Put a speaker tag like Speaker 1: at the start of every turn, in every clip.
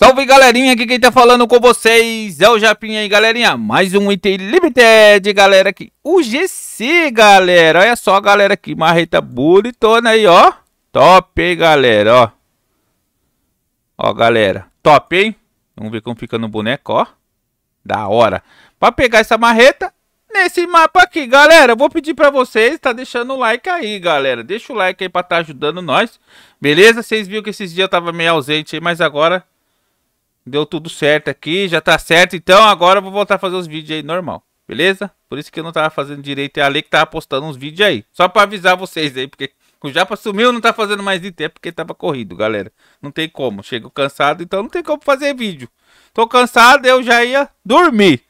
Speaker 1: Salve galerinha, aqui quem tá falando com vocês é o Japinha aí galerinha, mais um item limited galera aqui, o GC galera, olha só galera aqui, marreta bonitona aí ó, top hein galera ó, ó galera, top hein, vamos ver como fica no boneco ó, da hora, pra pegar essa marreta, nesse mapa aqui galera, vou pedir pra vocês, tá deixando o like aí galera, deixa o like aí pra tá ajudando nós, beleza, vocês viram que esses dias eu tava meio ausente aí, mas agora... Deu tudo certo aqui, já tá certo. Então agora eu vou voltar a fazer os vídeos aí normal, beleza? Por isso que eu não tava fazendo direito. É ali que tava postando uns vídeos aí. Só pra avisar vocês aí, porque o Japa sumiu, não tá fazendo mais de tempo porque tava corrido, galera. Não tem como. Chego cansado, então não tem como fazer vídeo. Tô cansado, eu já ia dormir.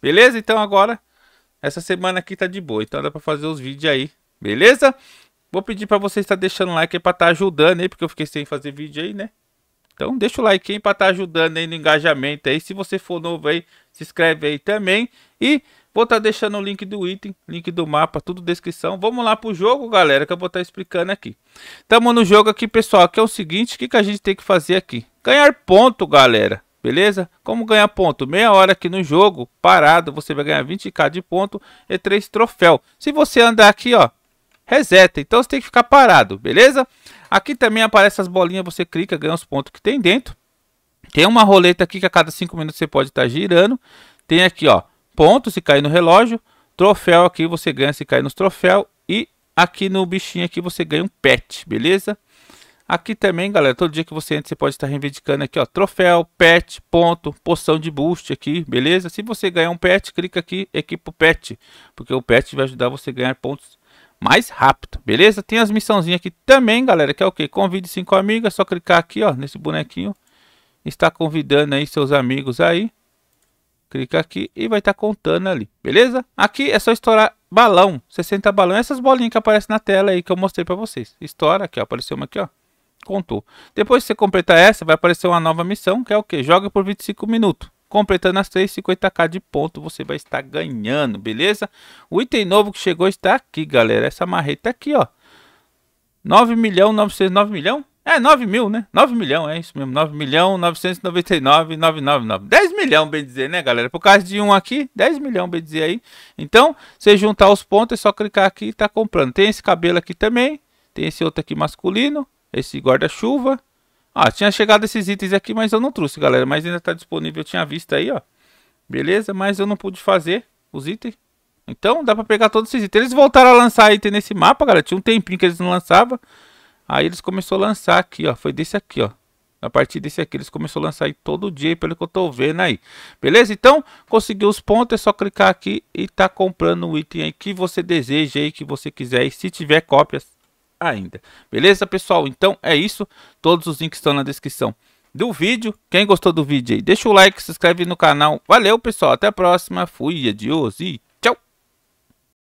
Speaker 1: Beleza? Então agora, essa semana aqui tá de boa. Então dá pra fazer os vídeos aí, beleza? Vou pedir pra vocês estar tá deixando like aí pra estar tá ajudando aí, porque eu fiquei sem fazer vídeo aí, né? Então deixa o like aí para estar tá ajudando aí no engajamento aí. Se você for novo aí, se inscreve aí também. E vou estar tá deixando o link do item, link do mapa, tudo descrição. Vamos lá pro jogo, galera, que eu vou estar tá explicando aqui. estamos no jogo aqui, pessoal, que é o seguinte, o que, que a gente tem que fazer aqui? Ganhar ponto, galera. Beleza? Como ganhar ponto? Meia hora aqui no jogo, parado, você vai ganhar 20k de ponto e 3 troféu. Se você andar aqui, ó, reseta. Então você tem que ficar parado, beleza? Aqui também aparece as bolinhas, você clica, ganha os pontos que tem dentro. Tem uma roleta aqui que a cada 5 minutos você pode estar tá girando. Tem aqui, ó, ponto se cair no relógio. Troféu aqui você ganha se cair nos troféus. E aqui no bichinho aqui você ganha um pet, beleza? Aqui também, galera, todo dia que você entra, você pode estar tá reivindicando aqui, ó, troféu, pet, ponto, poção de boost aqui, beleza? Se você ganhar um pet, clica aqui, equipa o pet, porque o pet vai ajudar você a ganhar pontos mais rápido, beleza? Tem as missãozinhas aqui também, galera, que é o que? Convide cinco amigos, é só clicar aqui, ó, nesse bonequinho. Está convidando aí seus amigos aí. Clica aqui e vai estar tá contando ali, beleza? Aqui é só estourar balão, 60 balão. Essas bolinhas que aparecem na tela aí que eu mostrei para vocês. Estoura aqui, ó, apareceu uma aqui, ó. Contou. Depois que você completar essa, vai aparecer uma nova missão, que é o que? Joga por 25 minutos. Completando as três 50 k de ponto, você vai estar ganhando, beleza? O item novo que chegou está aqui, galera. Essa marreta aqui, ó. 9 milhão, 909 milhão? É, 9 mil, né? 9 milhão, é isso mesmo. 9 milhão, 999, 999. 10 milhão, bem dizer, né, galera? Por causa de um aqui, 10 milhão, bem dizer aí. Então, você juntar os pontos, é só clicar aqui e tá comprando. Tem esse cabelo aqui também. Tem esse outro aqui masculino. Esse guarda-chuva. Ah, tinha chegado esses itens aqui, mas eu não trouxe, galera. Mas ainda tá disponível, eu tinha visto aí, ó. Beleza? Mas eu não pude fazer os itens. Então dá pra pegar todos esses itens. Eles voltaram a lançar item nesse mapa, galera. Tinha um tempinho que eles não lançavam. Aí eles começaram a lançar aqui, ó. Foi desse aqui, ó. A partir desse aqui, eles começaram a lançar aí todo dia, pelo que eu tô vendo aí. Beleza? Então, conseguiu os pontos, é só clicar aqui e tá comprando o item aí que você deseja aí, que você quiser. E se tiver cópias, ainda. Beleza, pessoal? Então é isso. Todos os links estão na descrição do vídeo. Quem gostou do vídeo aí, deixa o like, se inscreve no canal. Valeu, pessoal. Até a próxima. Fui, adiós e